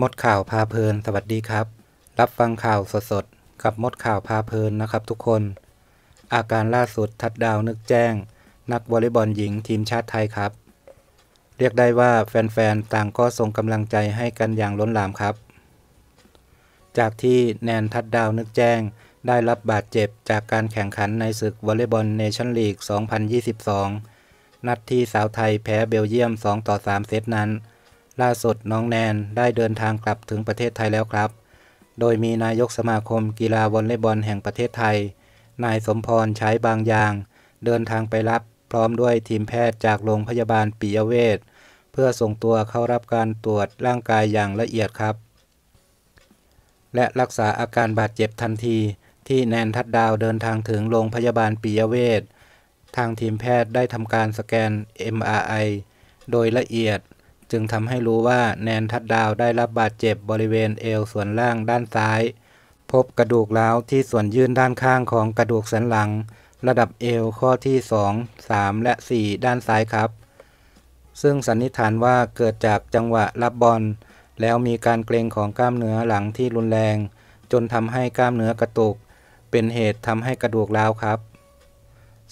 มดข่าว พาเพลิน สวัสดีครับ รับฟังข่าวสดสดกับมดข่าว พาเพลินนะครับทุกคน อาการล่าสุดทัดดาวนึกแจ้ง นักวอลเลย์บอลหญิงทีมชาติไทยครับ เรียกได้ว่าแฟนๆ ต่างก็ส่งกำลังใจให้กันอย่างล้นหลามครับ จากที่แนนทัดดาวนึกแจ้ง ได้รับบาดเจ็บจากการแข่งขันในศึกวอลเลย์บอลเนชั่นลีก2022 นัดที่สาวไทยแพ้เบลเยียม2ต่อ3 เซตนั้นล่าสุดน้องแนนได้เดินทางกลับถึงประเทศไทยแล้วครับ โดยมีนายกสมาคมกีฬาวอลเลย์บอลแห่งประเทศไทย นายสมพรใช้บางอย่าง เดินทางไปรับพร้อมด้วยทีมแพทย์จากโรงพยาบาลปิยเวชเพื่อส่งตัวเข้ารับการตรวจร่างกายอย่างละเอียดครับ และรักษาอาการบาดเจ็บทันทีที่แนนทัดดาวเดินทางถึงโรงพยาบาลปิยเวชทางทีมแพทย์ได้ทำการสแกน MRI โดยละเอียดจึงทำให้รู้ว่าแนนทัดดาวได้รับบาดเจ็บ บริเวณเอวส่วนล่างด้านซ้าย พบกระดูกล้าวที่ส่วนยื่นด้านข้างของกระดูกสันหลัง ระดับเอวข้อที่ 2 3 และ 4 ด้านซ้ายครับ ซึ่งสันนิษฐานว่าเกิดจากจังหวะรับบอล แล้วมีการเกรงของกล้ามเนื้อหลังที่รุนแรง จนทำให้กล้ามเนื้อกระตุก เป็นเหตุทำให้กระดูกร้าวครับ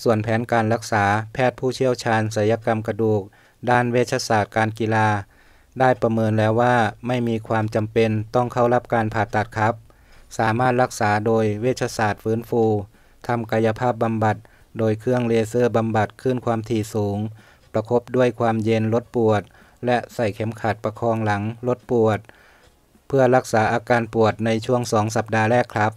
ส่วนแผนการรักษาแพทย์ผู้เชี่ยวชาญศัลยกรรมกระดูกด้านเวชศาสตร์การกีฬา ได้ประเมินแล้วว่าไม่มีความจำเป็นต้องเข้ารับการผ่าตัดครับ สามารถรักษาโดยเวชศาสตร์ฟื้นฟูทำกายภาพบำบัดโดยเครื่องเลเซอร์บำบัดขึ้นความถี่สูง ประครบด้วยความเย็นลดปวด และใส่เข็มขัดประคองหลังลดปวด เพื่อรักษาอาการปวดในช่วงสองสัปดาห์แรกครับ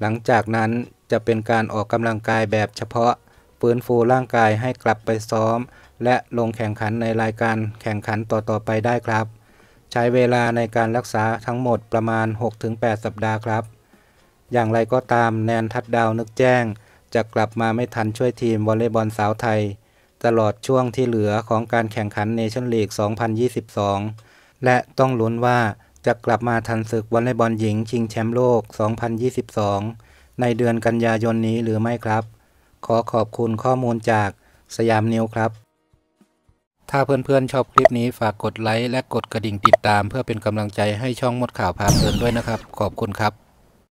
หลังจากนั้นจะเป็นการออกกำลังกายแบบเฉพาะฟื้นฟูร่างกายให้กลับไปซ้อม และลงแข่งขันในรายการแข่งขันต่อ ๆ ไปได้ครับ ใช้เวลาในการรักษาทั้งหมดประมาณ 6-8 สัปดาห์ครับ อย่างไรก็ตามแนนทัดดาวนึกแจ้ง จะกลับมาไม่ทันช่วยทีมวอลเลย์บอลสาวไทย ตลอดช่วงที่เหลือของการแข่งขันเนชั่นลีก2022 และต้องลุ้นว่าจะกลับมาทันศึกวอลเลย์บอลหญิงชิงแชมป์โลก 2022 ในเดือนกันยายนนี้หรือไม่ครับขอขอบคุณข้อมูลจากสยามนิวครับ ถ้าเพื่อนๆชอบคลิปนี้ฝากกดไลค์ และกดกระดิ่งติดตามเพื่อเป็นกำลังใจให้ช่องมดข่าวพาเพลินด้วยนะครับ ขอบคุณครับ